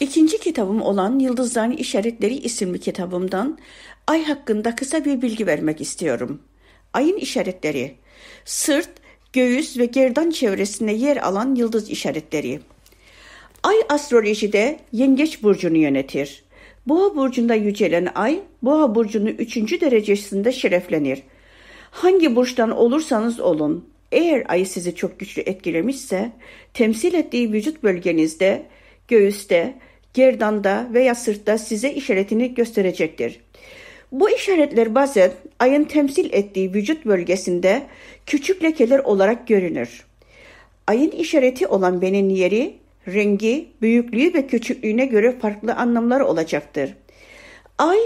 İkinci kitabım olan Yıldızların İşaretleri isimli kitabımdan ay hakkında kısa bir bilgi vermek istiyorum. Ayın işaretleri, sırt, göğüs ve gerdan çevresinde yer alan yıldız işaretleri. Ay astrolojide yengeç burcunu yönetir. Boğa burcunda yücelen ay, boğa burcunu üçüncü derecesinde şereflenir. Hangi burçtan olursanız olun, eğer ayı sizi çok güçlü etkilemişse, temsil ettiği vücut bölgenizde göğüste, gerdanda veya sırtta size işaretini gösterecektir. Bu işaretler bazen ayın temsil ettiği vücut bölgesinde küçük lekeler olarak görünür. Ayın işareti olan benin yeri, rengi, büyüklüğü ve küçüklüğüne göre farklı anlamlar olacaktır. Ay,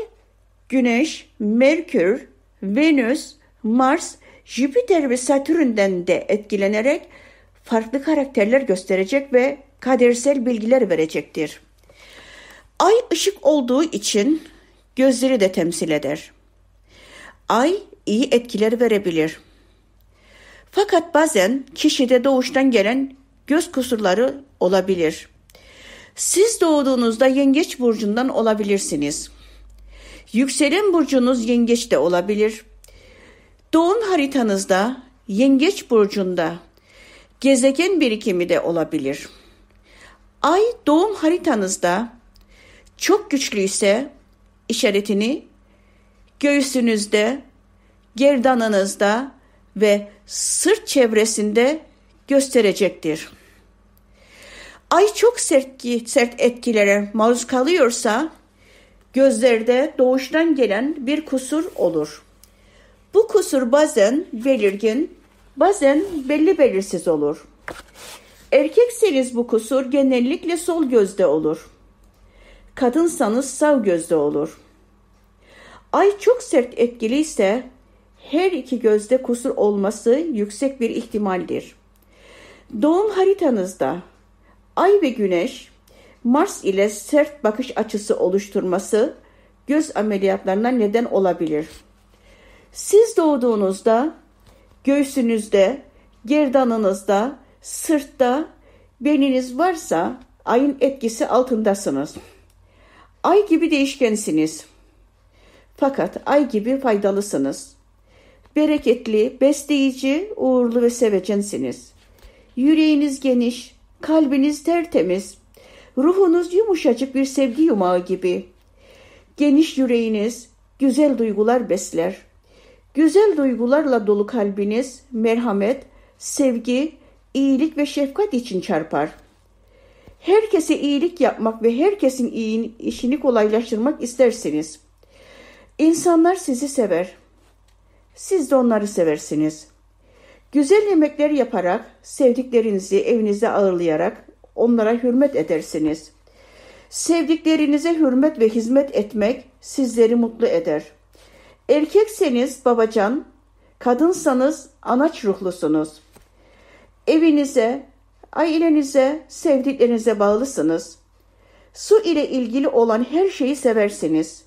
Güneş, Merkür, Venüs, Mars, Jüpiter ve Satürn'den de etkilenerek farklı karakterler gösterecek ve kadersel bilgiler verecektir. Ay ışık olduğu için gözleri de temsil eder. Ay iyi etkiler verebilir. Fakat bazen kişide doğuştan gelen göz kusurları olabilir. Siz doğduğunuzda yengeç burcundan olabilirsiniz. Yükselen burcunuz yengeç de olabilir. Doğum haritanızda yengeç burcunda gezegen birikimi de olabilir.'' Ay doğum haritanızda çok güçlüyse işaretini göğsünüzde, gerdanınızda ve sırt çevresinde gösterecektir. Ay çok sert, sert etkilere maruz kalıyorsa gözlerde doğuştan gelen bir kusur olur. Bu kusur bazen belirgin, bazen belli belirsiz olur. Erkekseniz bu kusur genellikle sol gözde olur. Kadınsanız sağ gözde olur. Ay çok sert etkiliyse her iki gözde kusur olması yüksek bir ihtimaldir. Doğum haritanızda Ay ve Güneş Mars ile sert bakış açısı oluşturması göz ameliyatlarına neden olabilir. Siz doğduğunuzda göğsünüzde, gerdanınızda Sırtta beniniz varsa ayın etkisi altındasınız. Ay gibi değişkensiniz. Fakat ay gibi faydalısınız. Bereketli, besleyici, uğurlu ve sevecensiniz. Yüreğiniz geniş, kalbiniz tertemiz, ruhunuz yumuşacık bir sevgi yumağı gibi. Geniş yüreğiniz güzel duygular besler. Güzel duygularla dolu kalbiniz merhamet, sevgi, iyilik ve şefkat için çarpar. Herkese iyilik yapmak ve herkesin iyi, işini kolaylaştırmak istersiniz. İnsanlar sizi sever. Siz de onları seversiniz. Güzel yemekler yaparak, sevdiklerinizi evinize ağırlayarak onlara hürmet edersiniz. Sevdiklerinize hürmet ve hizmet etmek sizleri mutlu eder. Erkekseniz babacan, kadınsanız anaç ruhlusunuz.'' evinize, ailenize, sevdiklerinize bağlısınız. Su ile ilgili olan her şeyi seversiniz.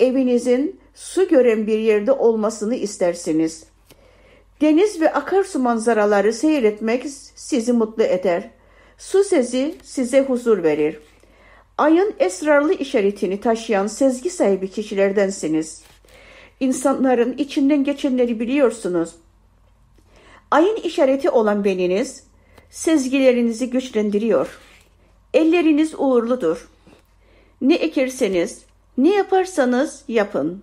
Evinizin su gören bir yerde olmasını istersiniz. Deniz ve akarsu manzaraları seyretmek sizi mutlu eder. Su sesi size huzur verir. Ayın esrarlı işaretini taşıyan sezgi sahibi kişilerdensiniz. İnsanların içinden geçenleri biliyorsunuz. Ayın işareti olan beniniz sezgilerinizi güçlendiriyor. Elleriniz uğurludur. Ne ekirseniz, ne yaparsanız yapın.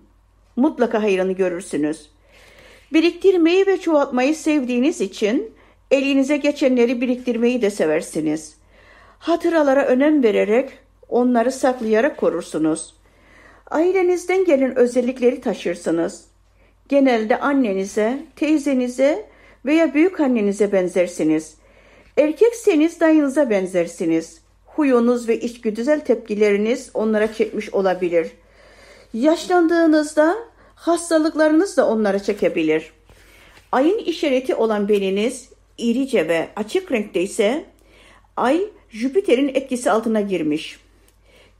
Mutlaka hayranı görürsünüz. Biriktirmeyi ve çoğaltmayı sevdiğiniz için elinize geçenleri biriktirmeyi de seversiniz. Hatıralara önem vererek onları saklayarak korursunuz. Ailenizden gelen özellikleri taşırsınız. Genelde annenize, teyzenize veya büyük annenize benzersiniz. Erkekseniz dayınıza benzersiniz. Huyunuz ve içgüdüsel tepkileriniz onlara çekmiş olabilir. Yaşlandığınızda hastalıklarınız da onlara çekebilir. Ayın işareti olan beliniz irice ve açık renkte ise ay Jüpiter'in etkisi altına girmiş.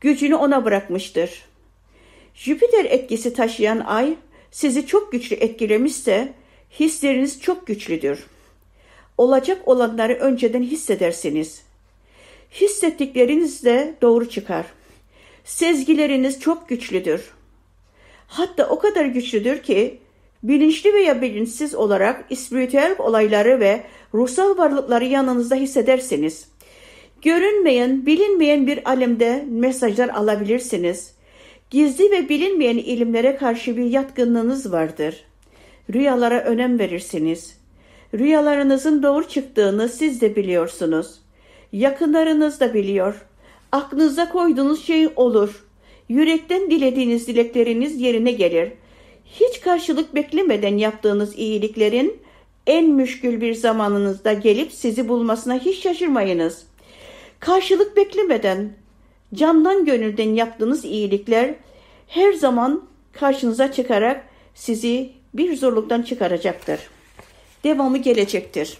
Gücünü ona bırakmıştır. Jüpiter etkisi taşıyan ay sizi çok güçlü etkilemişse Hisleriniz çok güçlüdür. Olacak olanları önceden hissedersiniz. Hissettikleriniz de doğru çıkar. Sezgileriniz çok güçlüdür. Hatta o kadar güçlüdür ki bilinçli veya bilinçsiz olarak spiritüel olayları ve ruhsal varlıkları yanınızda hissedersiniz. Görünmeyen, bilinmeyen bir alemde mesajlar alabilirsiniz. Gizli ve bilinmeyen ilimlere karşı bir yatkınlığınız vardır. Rüyalara önem verirsiniz. Rüyalarınızın doğru çıktığını siz de biliyorsunuz. Yakınlarınız da biliyor. Aklınıza koyduğunuz şey olur. Yürekten dilediğiniz dilekleriniz yerine gelir. Hiç karşılık beklemeden yaptığınız iyiliklerin en müşkül bir zamanınızda gelip sizi bulmasına hiç şaşırmayınız. Karşılık beklemeden candan gönülden yaptığınız iyilikler her zaman karşınıza çıkarak sizi bir zorluktan çıkaracaktır. Devamı gelecektir.